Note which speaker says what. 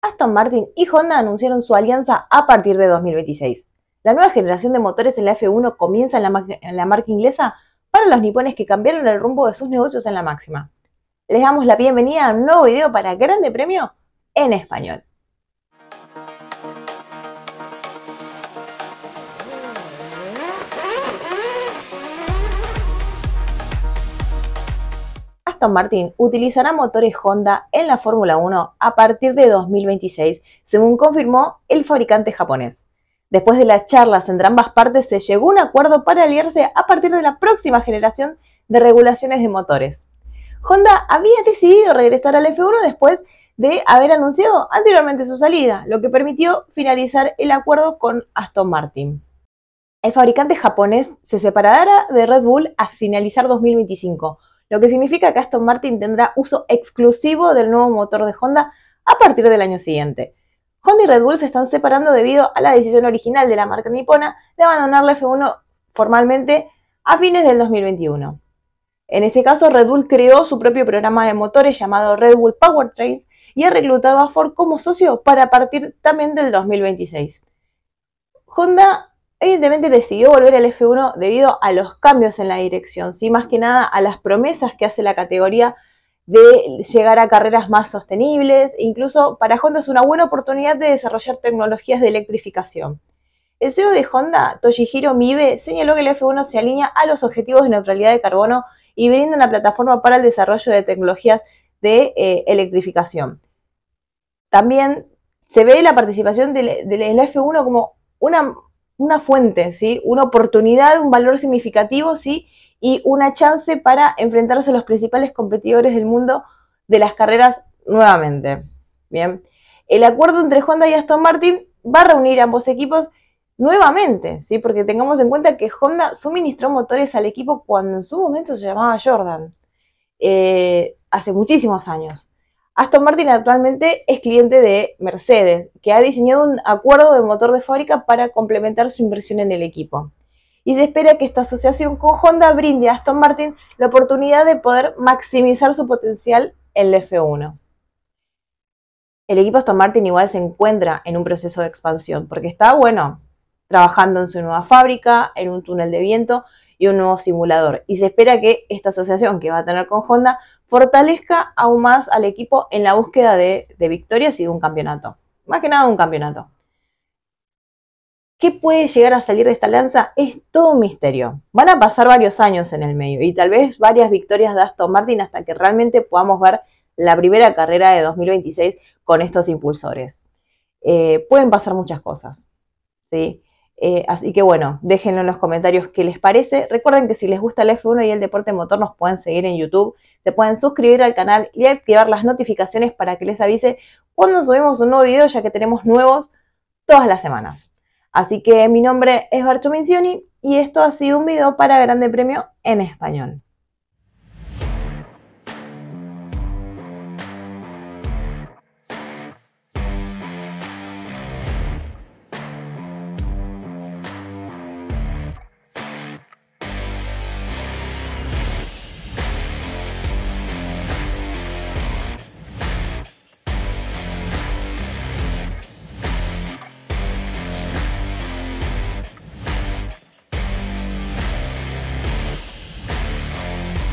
Speaker 1: Aston Martin y Honda anunciaron su alianza a partir de 2026. La nueva generación de motores en la F1 comienza en la, marca inglesa para los nipones que cambiaron el rumbo de sus negocios en la máxima. Les damos la bienvenida a un nuevo video para Grande Premio en español. Aston Martin utilizará motores Honda en la Fórmula 1 a partir de 2026, según confirmó el fabricante japonés. Después de las charlas entre ambas partes se llegó a un acuerdo para aliarse a partir de la próxima generación de regulaciones de motores. Honda había decidido regresar al F1 después de haber anunciado anteriormente su salida, lo que permitió finalizar el acuerdo con Aston Martin. El fabricante japonés se separará de Red Bull a finalizar 2025, lo que significa que Aston Martin tendrá uso exclusivo del nuevo motor de Honda a partir del año siguiente. Honda y Red Bull se están separando debido a la decisión original de la marca nipona de abandonar la F1 formalmente a fines del 2021. En este caso, Red Bull creó su propio programa de motores llamado Red Bull Powertrains y ha reclutado a Ford como socio para partir también del 2026. Honda Evidentemente decidió volver al F1 debido a los cambios en la dirección, ¿sí? más que nada a las promesas que hace la categoría de llegar a carreras más sostenibles. Incluso para Honda es una buena oportunidad de desarrollar tecnologías de electrificación. El CEO de Honda, Toshihiro Mibe, señaló que el F1 se alinea a los objetivos de neutralidad de carbono y brinda una plataforma para el desarrollo de tecnologías de eh, electrificación. También se ve la participación del F1 como una una fuente, ¿sí? Una oportunidad, un valor significativo, ¿sí? Y una chance para enfrentarse a los principales competidores del mundo de las carreras nuevamente. Bien. El acuerdo entre Honda y Aston Martin va a reunir a ambos equipos nuevamente, ¿sí? Porque tengamos en cuenta que Honda suministró motores al equipo cuando en su momento se llamaba Jordan. Eh, hace muchísimos años. Aston Martin actualmente es cliente de Mercedes, que ha diseñado un acuerdo de motor de fábrica para complementar su inversión en el equipo. Y se espera que esta asociación con Honda brinde a Aston Martin la oportunidad de poder maximizar su potencial en el F1. El equipo Aston Martin igual se encuentra en un proceso de expansión, porque está, bueno, trabajando en su nueva fábrica, en un túnel de viento y un nuevo simulador. Y se espera que esta asociación que va a tener con Honda fortalezca aún más al equipo en la búsqueda de, victorias y de un campeonato. Más que nada un campeonato. ¿Qué puede llegar a salir de esta lanza Es todo un misterio. Van a pasar varios años en el medio y tal vez varias victorias de Aston Martin hasta que realmente podamos ver la primera carrera de 2026 con estos impulsores. Eh, pueden pasar muchas cosas. ¿sí? Eh, así que bueno, déjenlo en los comentarios qué les parece. Recuerden que si les gusta el F1 y el deporte motor nos pueden seguir en YouTube, se pueden suscribir al canal y activar las notificaciones para que les avise cuando subimos un nuevo video ya que tenemos nuevos todas las semanas. Así que mi nombre es Barcho Mincioni y esto ha sido un video para Grande Premio en Español.